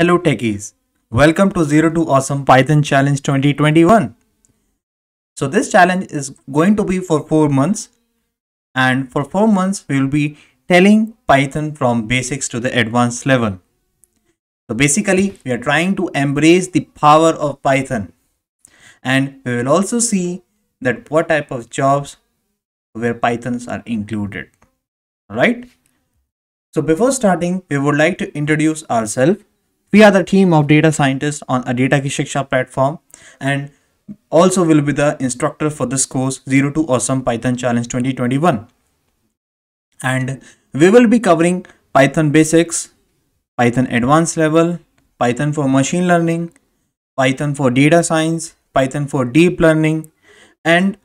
Hello techies, welcome to 0 to Awesome Python Challenge 2021. So this challenge is going to be for 4 months and for 4 months we will be telling Python from basics to the advanced level. So basically we are trying to embrace the power of Python and we will also see that what type of jobs where Pythons are included. Alright. So before starting we would like to introduce ourselves we are the team of data scientists on a Data Ki platform and also will be the instructor for this course 0 to Awesome Python Challenge 2021. And we will be covering Python basics, Python advanced level, Python for machine learning, Python for data science, Python for deep learning, and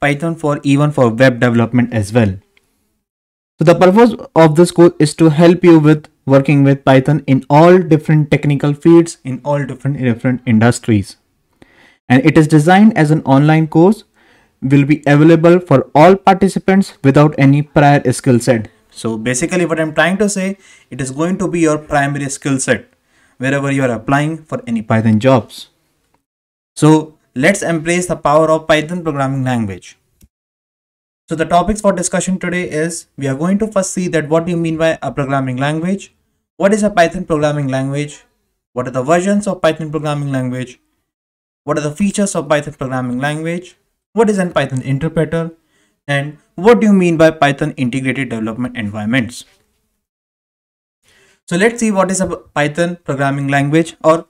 Python for even for web development as well. So the purpose of this course is to help you with working with Python in all different technical fields, in all different different industries. And it is designed as an online course, will be available for all participants without any prior skill set. So basically what I'm trying to say, it is going to be your primary skill set wherever you are applying for any Python jobs. So let's embrace the power of Python programming language. So the topics for discussion today is we are going to first see that what do you mean by a programming language. What is a Python programming language? What are the versions of Python programming language? What are the features of Python programming language? What is an Python interpreter? And what do you mean by Python integrated development environments? So let's see what is a Python programming language or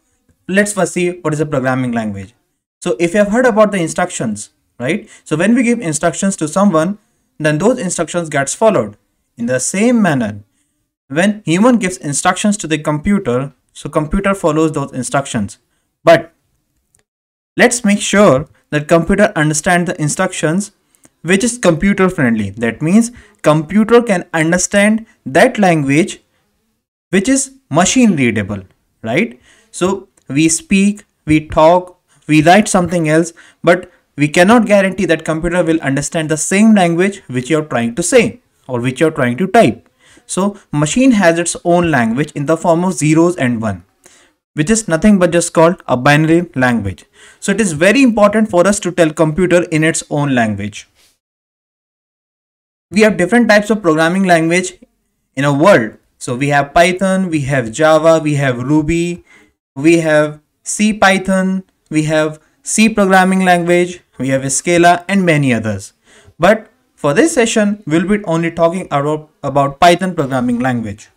let's first see what is a programming language. So if you have heard about the instructions, right? So when we give instructions to someone, then those instructions gets followed. In the same manner, when human gives instructions to the computer, so computer follows those instructions. But let's make sure that computer understands the instructions which is computer friendly. That means computer can understand that language which is machine readable, right? So we speak, we talk, we write something else, but we cannot guarantee that computer will understand the same language which you're trying to say or which you're trying to type. So machine has its own language in the form of zeros and one, which is nothing but just called a binary language. So it is very important for us to tell computer in its own language. We have different types of programming language in a world. So we have Python, we have Java, we have Ruby, we have C Python, we have C programming language, we have Scala and many others. But for this session, we'll be only talking about, about Python programming language.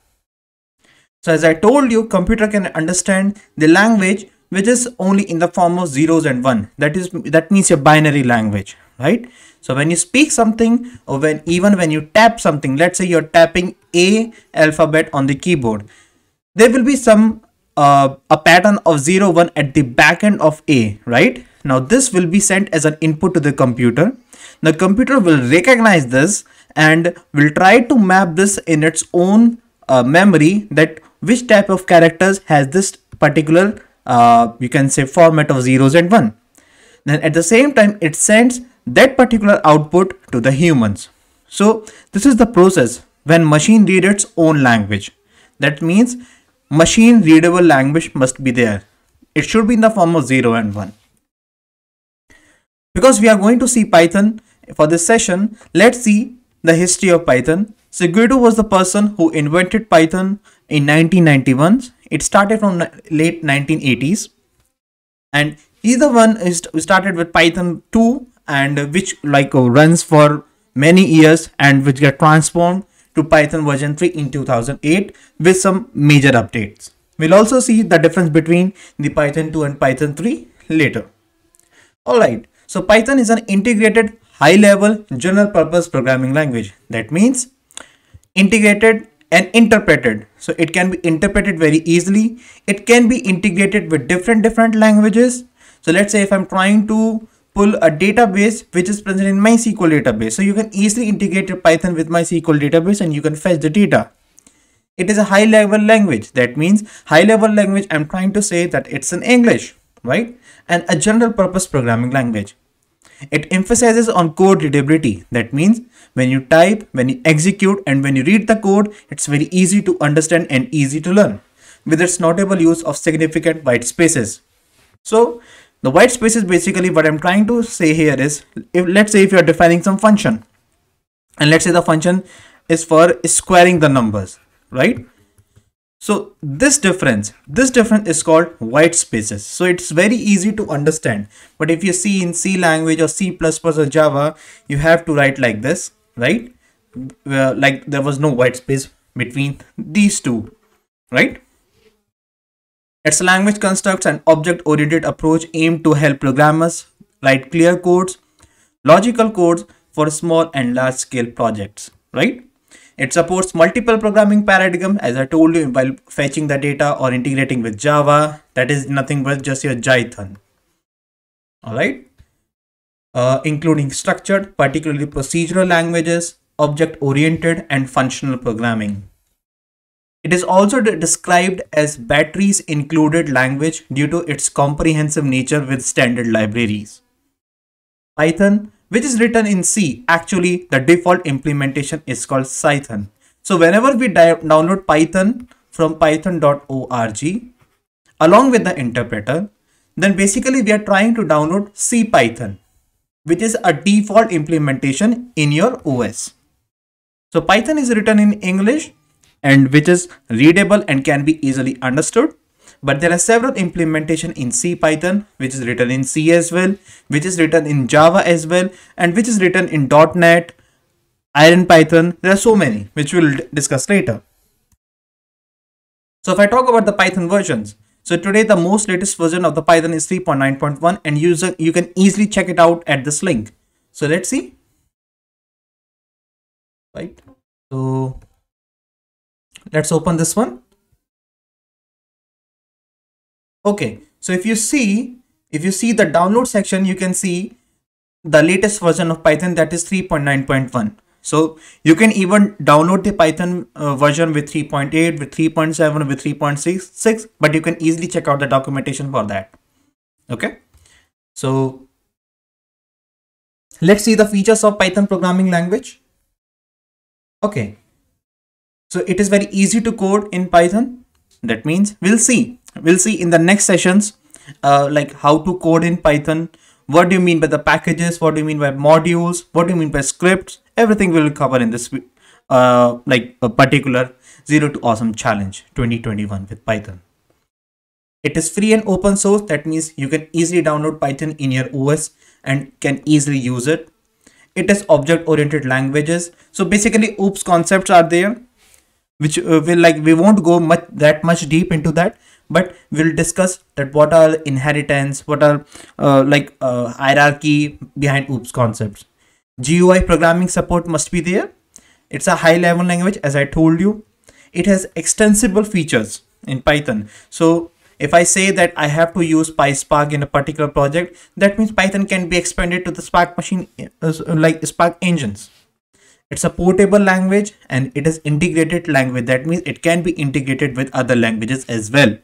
So as I told you, computer can understand the language which is only in the form of zeros and one. That is that means a binary language, right? So when you speak something or when even when you tap something, let's say you're tapping A alphabet on the keyboard, there will be some uh, a pattern of 0 1 at the back end of A, right? Now this will be sent as an input to the computer the computer will recognize this and will try to map this in its own uh, memory that which type of characters has this particular uh, you can say format of zeros and one. Then at the same time it sends that particular output to the humans. So this is the process when machine read its own language. That means machine readable language must be there. It should be in the form of 0 and 1. Because we are going to see Python for this session, let's see the history of Python. So was the person who invented Python in 1991. It started from late 1980s and he's the one who started with Python 2 and which like runs for many years and which get transformed to Python version 3 in 2008 with some major updates. We'll also see the difference between the Python 2 and Python 3 later. Alright, so Python is an integrated high level general purpose programming language. That means integrated and interpreted. So it can be interpreted very easily. It can be integrated with different different languages. So let's say if I'm trying to pull a database which is present in MySQL database. So you can easily integrate your Python with MySQL database and you can fetch the data. It is a high level language. That means high level language. I'm trying to say that it's in English, right? And a general purpose programming language. It emphasizes on code readability. That means when you type, when you execute and when you read the code, it's very easy to understand and easy to learn with its notable use of significant white spaces. So the white spaces basically what I'm trying to say here is if let's say if you're defining some function and let's say the function is for squaring the numbers, right? So this difference, this difference is called white spaces. So it's very easy to understand. But if you see in C language or C++ or Java, you have to write like this, right? Well, uh, like there was no white space between these two, right? Its language constructs an object-oriented approach aimed to help programmers write clear codes, logical codes for small and large-scale projects, right? It supports multiple programming paradigm as I told you while fetching the data or integrating with Java. That is nothing but just your Jython. Alright. Uh, including structured, particularly procedural languages, object-oriented and functional programming. It is also described as batteries included language due to its comprehensive nature with standard libraries. Python which is written in C. Actually, the default implementation is called Python. So whenever we download Python from python.org along with the interpreter, then basically we are trying to download CPython, which is a default implementation in your OS. So Python is written in English and which is readable and can be easily understood but there are several implementation in C Python, which is written in C as well, which is written in Java as well, and which is written in .NET, Iron Python. There are so many, which we'll discuss later. So if I talk about the Python versions, so today the most latest version of the Python is 3.9.1 and user you can easily check it out at this link. So let's see. Right. So let's open this one. Okay, so if you see, if you see the download section, you can see the latest version of Python that is 3.9.1. So you can even download the Python uh, version with 3.8, with 3.7, with 3.66, but you can easily check out the documentation for that. Okay, so let's see the features of Python programming language. Okay, so it is very easy to code in Python that means we'll see we'll see in the next sessions uh, like how to code in python what do you mean by the packages what do you mean by modules what do you mean by scripts everything we will cover in this uh, like a particular zero to awesome challenge 2021 with python it is free and open source that means you can easily download python in your os and can easily use it it is object oriented languages so basically oops concepts are there which uh, will like we won't go much that much deep into that but we'll discuss that what are inheritance what are uh, like uh, hierarchy behind oops concepts gui programming support must be there it's a high level language as i told you it has extensible features in python so if I say that I have to use PySpark in a particular project, that means Python can be expanded to the Spark machine, uh, like Spark engines. It's a portable language and it is integrated language. That means it can be integrated with other languages as well.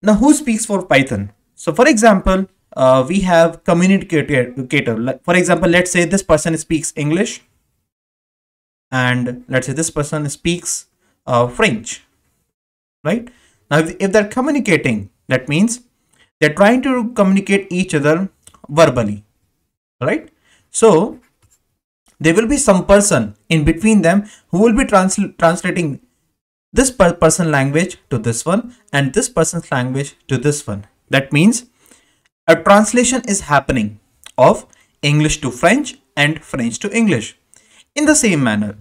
Now, who speaks for Python? So, for example, uh, we have communicator. For example, let's say this person speaks English and let's say this person speaks uh, French, right? Now, if, if they're communicating, that means they're trying to communicate each other verbally, right? So, there will be some person in between them who will be translating this per person language to this one and this person's language to this one. That means a translation is happening of English to French and French to English. In the same manner,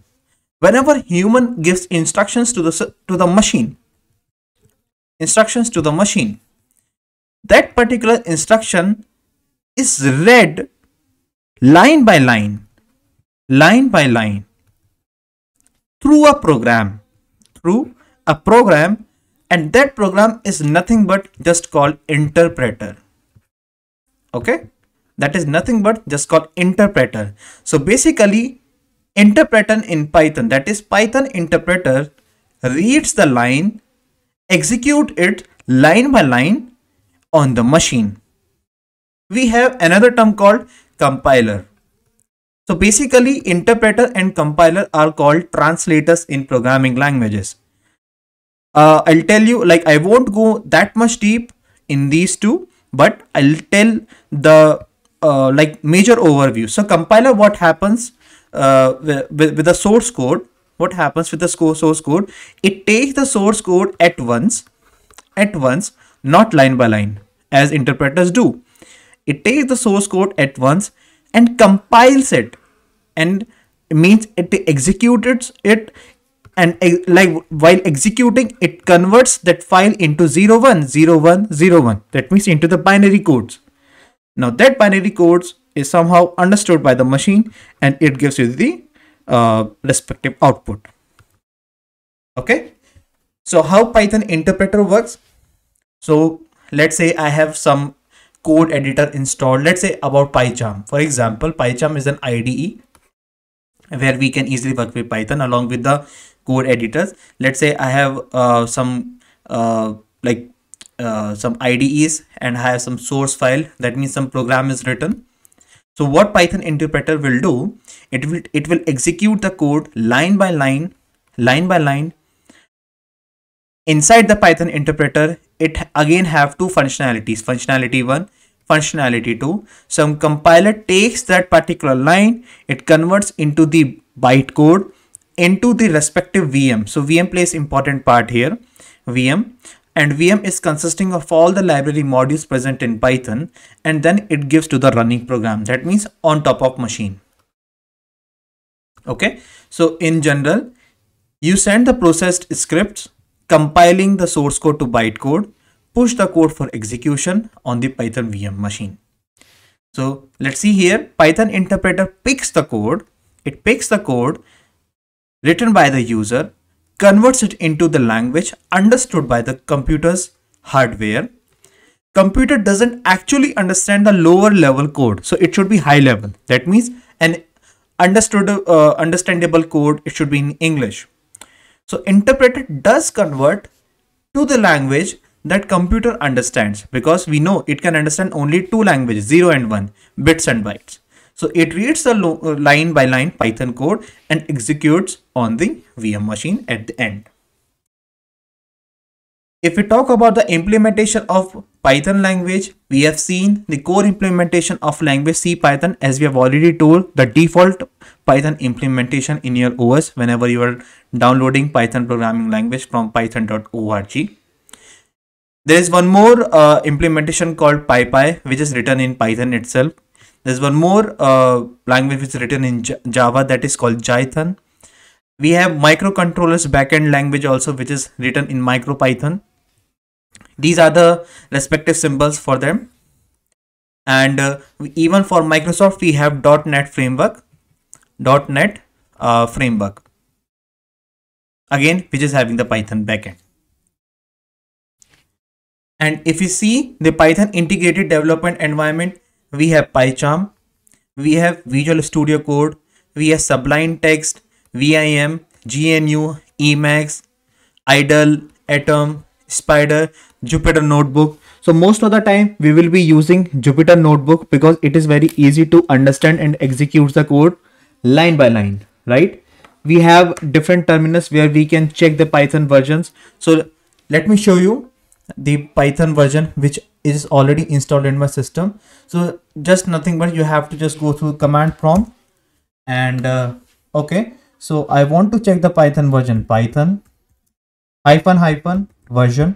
whenever human gives instructions to the, to the machine, instructions to the machine, that particular instruction is read line by line line by line through a program, through a program, and that program is nothing but just called interpreter. Okay, that is nothing but just called interpreter. So basically, interpreter in Python, that is Python interpreter, reads the line, execute it line by line on the machine. We have another term called compiler so basically interpreter and compiler are called translators in programming languages. Uh, I'll tell you like I won't go that much deep in these two but I'll tell the uh, like major overview. So compiler what happens uh, with, with the source code what happens with the source code it takes the source code at once at once not line by line as interpreters do it takes the source code at once and compiles it and means it executes it and like while executing it converts that file into 010101 that means into the binary codes now that binary codes is somehow understood by the machine and it gives you the uh, respective output okay so how python interpreter works so let's say i have some code editor installed let's say about pycharm for example pycharm is an ide where we can easily work with Python along with the code editors. Let's say I have uh, some uh, like uh, some IDEs and I have some source file. That means some program is written. So what Python interpreter will do, it will it will execute the code line by line, line by line. Inside the Python interpreter, it again have two functionalities. Functionality one, functionality to. Some compiler takes that particular line, it converts into the bytecode into the respective VM. So VM plays important part here, VM. And VM is consisting of all the library modules present in Python and then it gives to the running program. That means on top of machine. Okay, so in general, you send the processed scripts compiling the source code to bytecode push the code for execution on the Python VM machine. So let's see here, Python interpreter picks the code, it picks the code written by the user, converts it into the language understood by the computer's hardware. Computer doesn't actually understand the lower level code, so it should be high level. That means an understood, uh, understandable code, it should be in English. So interpreter does convert to the language that computer understands because we know it can understand only two languages 0 and 1 bits and bytes so it reads the uh, line by line python code and executes on the vm machine at the end if we talk about the implementation of Python language, we have seen the core implementation of language C Python as we have already told the default Python implementation in your OS whenever you are downloading Python programming language from python.org. There is one more uh, implementation called PyPy, which is written in Python itself. There's one more uh, language which is written in J Java that is called Jython. We have microcontrollers backend language also, which is written in MicroPython. These are the respective symbols for them. And uh, even for Microsoft, we have .NET framework, .NET uh, framework. Again, which is having the Python backend. And if you see the Python integrated development environment, we have PyCharm, we have Visual Studio Code, we have Sublime Text, VIM, GNU, Emacs, Idle, Atom, Spider, Jupyter Notebook. So most of the time we will be using Jupyter Notebook because it is very easy to understand and execute the code line by line, right? We have different terminals where we can check the Python versions. So let me show you the python version which is already installed in my system so just nothing but you have to just go through command prompt and uh, okay so i want to check the python version python hyphen hyphen version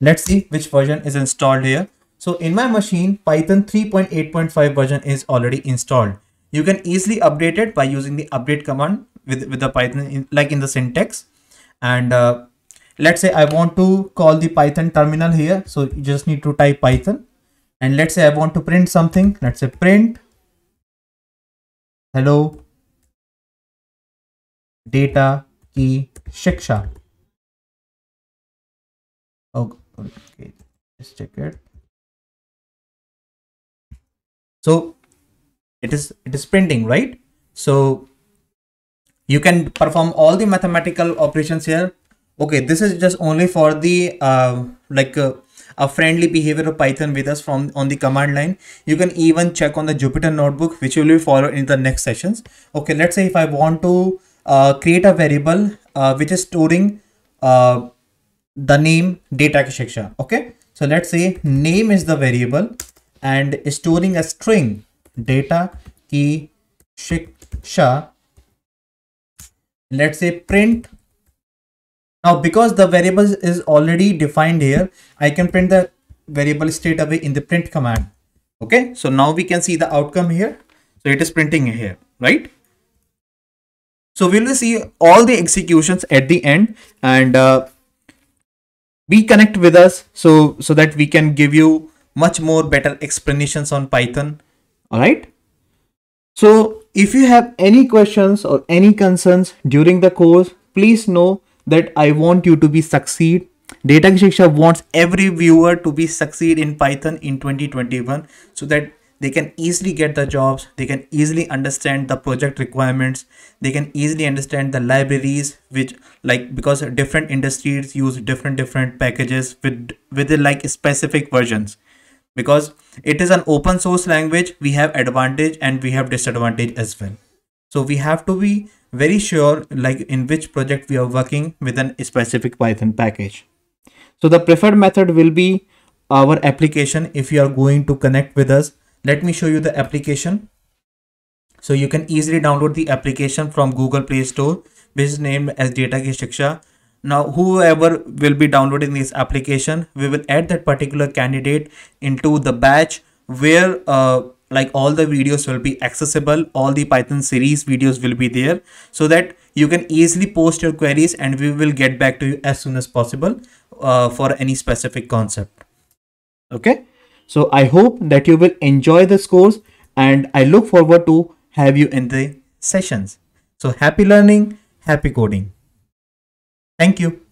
let's see which version is installed here so in my machine python 3.8.5 version is already installed you can easily update it by using the update command with with the python in, like in the syntax and uh, let's say I want to call the Python terminal here. So you just need to type Python and let's say I want to print something. Let's say print. Hello. Data key Shiksha. Oh, okay. Let's check it. So it is, it is printing, right? So you can perform all the mathematical operations here okay this is just only for the uh, like uh, a friendly behavior of python with us from on the command line you can even check on the jupyter notebook which will be followed in the next sessions okay let's say if i want to uh, create a variable uh, which is storing uh, the name data architecture okay so let's say name is the variable and storing a string data key shiksha let's say print now, because the variable is already defined here, I can print the variable straight away in the print command. Okay, so now we can see the outcome here. So it is printing here, right? So we will see all the executions at the end and uh, be connect with us so, so that we can give you much more better explanations on Python. All right. So if you have any questions or any concerns during the course, please know that I want you to be succeed. Data Ki Shiksha wants every viewer to be succeed in Python in 2021 so that they can easily get the jobs, they can easily understand the project requirements, they can easily understand the libraries which like because different industries use different different packages with with like specific versions because it is an open source language we have advantage and we have disadvantage as well so we have to be very sure like in which project we are working with a specific Python package. So the preferred method will be our application if you are going to connect with us. Let me show you the application. So you can easily download the application from Google Play Store which is named as Data Ki Shiksha. Now whoever will be downloading this application, we will add that particular candidate into the batch where uh, like all the videos will be accessible all the python series videos will be there so that you can easily post your queries and we will get back to you as soon as possible uh, for any specific concept okay so i hope that you will enjoy this course and i look forward to have you in the sessions so happy learning happy coding thank you